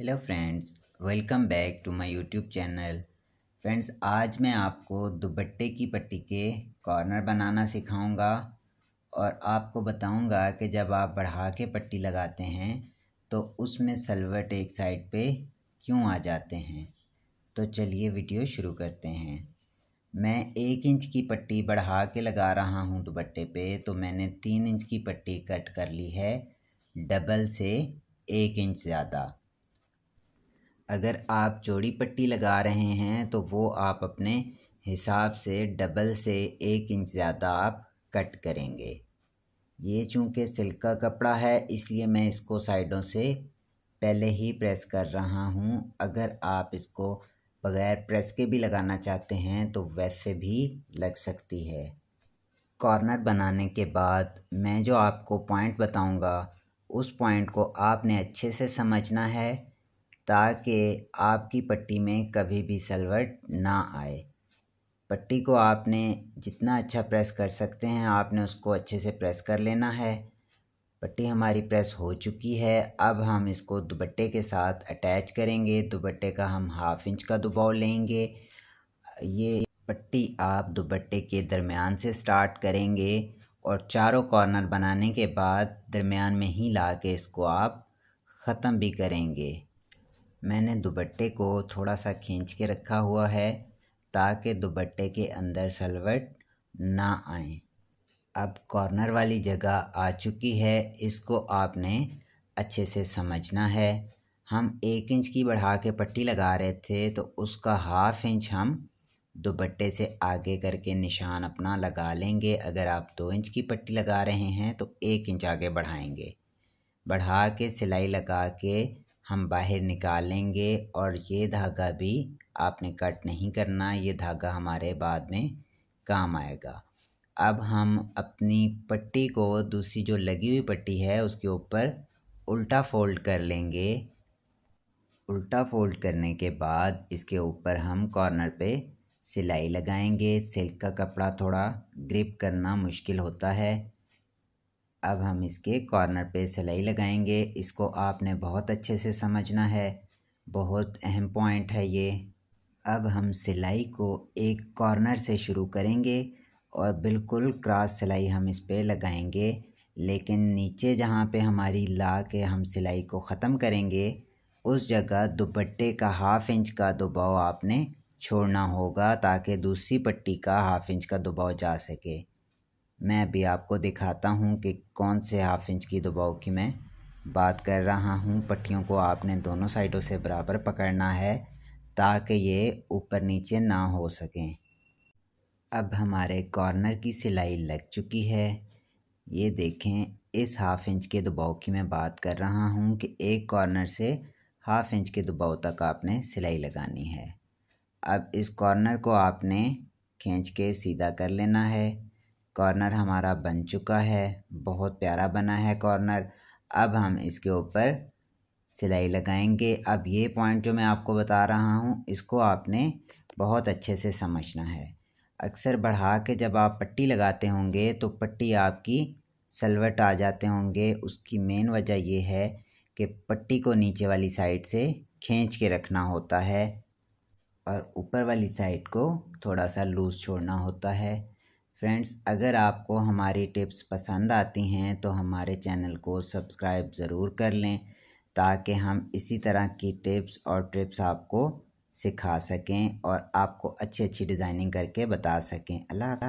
hello friends welcome back to my YouTube channel friends आज मैं आपको दुपट्टे की पट्टी के कॉर्नर बनाना सिखाऊंगा और आपको बताऊंगा कि जब आप बढ़ा के पट्टी लगाते हैं तो उसमें सलवट एक साइड पे क्यों आ जाते हैं तो चलिए वीडियो शुरू करते हैं मैं एक इंच की पट्टी बढ़ा के लगा रहा हूँ दुपट्टे पे तो मैंने तीन इंच की पट्टी कट कर ली है डबल से एक इंच ज़्यादा अगर आप चौड़ी पट्टी लगा रहे हैं तो वो आप अपने हिसाब से डबल से एक इंच ज़्यादा आप कट करेंगे ये चूँकि सिल्क का कपड़ा है इसलिए मैं इसको साइडों से पहले ही प्रेस कर रहा हूँ अगर आप इसको बगैर प्रेस के भी लगाना चाहते हैं तो वैसे भी लग सकती है कॉर्नर बनाने के बाद मैं जो आपको पॉइंट बताऊंगा उस पॉइंट को आपने अच्छे से समझना है ताकि आपकी पट्टी में कभी भी सलवट ना आए पट्टी को आपने जितना अच्छा प्रेस कर सकते हैं आपने उसको अच्छे से प्रेस कर लेना है पट्टी हमारी प्रेस हो चुकी है अब हम इसको दुपट्टे के साथ अटैच करेंगे दुपट्टे का हम हाफ इंच का दुबाव लेंगे ये पट्टी आप दुपट्टे के दरमियान से स्टार्ट करेंगे और चारों कॉर्नर बनाने के बाद दरमियान में ही ला के इसको आप ख़त्म भी करेंगे मैंने दुपट्टे को थोड़ा सा खींच के रखा हुआ है ताकि दुपट्टे के अंदर सलवट ना आए अब कॉर्नर वाली जगह आ चुकी है इसको आपने अच्छे से समझना है हम एक इंच की बढ़ा के पट्टी लगा रहे थे तो उसका हाफ इंच हम दुपट्टे से आगे करके निशान अपना लगा लेंगे अगर आप दो इंच की पट्टी लगा रहे हैं तो एक इंच आगे बढ़ाएंगे बढ़ा के सिलाई लगा के हम बाहर निकालेंगे और ये धागा भी आपने कट नहीं करना ये धागा हमारे बाद में काम आएगा अब हम अपनी पट्टी को दूसरी जो लगी हुई पट्टी है उसके ऊपर उल्टा फोल्ड कर लेंगे उल्टा फोल्ड करने के बाद इसके ऊपर हम कॉर्नर पे सिलाई लगाएंगे सिल्क का कपड़ा थोड़ा ग्रिप करना मुश्किल होता है अब हम इसके कॉर्नर पे सिलाई लगाएंगे इसको आपने बहुत अच्छे से समझना है बहुत अहम पॉइंट है ये अब हम सिलाई को एक कॉर्नर से शुरू करेंगे और बिल्कुल क्रॉस सिलाई हम इस पर लगाएंगे लेकिन नीचे जहाँ पे हमारी ला के हम सिलाई को ख़त्म करेंगे उस जगह दुपट्टे का हाफ़ इंच का दबाव आपने छोड़ना होगा ताकि दूसरी पट्टी का हाफ़ इंच का दबाव जा सके मैं अभी आपको दिखाता हूँ कि कौन से हाफ इंच की दबाव की मैं बात कर रहा हूँ पट्टियों को आपने दोनों साइडों से बराबर पकड़ना है ताकि ये ऊपर नीचे ना हो सकें अब हमारे कॉर्नर की सिलाई लग चुकी है ये देखें इस हाफ इंच के दबाव की मैं बात कर रहा हूँ कि एक कॉर्नर से हाफ इंच के दबाव तक आपने सिलाई लगानी है अब इस कॉर्नर को आपने खींच के सीधा कर लेना है कॉर्नर हमारा बन चुका है बहुत प्यारा बना है कॉर्नर अब हम इसके ऊपर सिलाई लगाएंगे अब ये पॉइंट जो मैं आपको बता रहा हूँ इसको आपने बहुत अच्छे से समझना है अक्सर बढ़ा के जब आप पट्टी लगाते होंगे तो पट्टी आपकी सलवट आ जाते होंगे उसकी मेन वजह ये है कि पट्टी को नीचे वाली साइड से खींच के रखना होता है और ऊपर वाली साइड को थोड़ा सा लूज़ छोड़ना होता है फ्रेंड्स अगर आपको हमारी टिप्स पसंद आती हैं तो हमारे चैनल को सब्सक्राइब ज़रूर कर लें ताकि हम इसी तरह की टिप्स और ट्रिप्स आपको सिखा सकें और आपको अच्छी अच्छी डिज़ाइनिंग करके बता सकें अल्लाह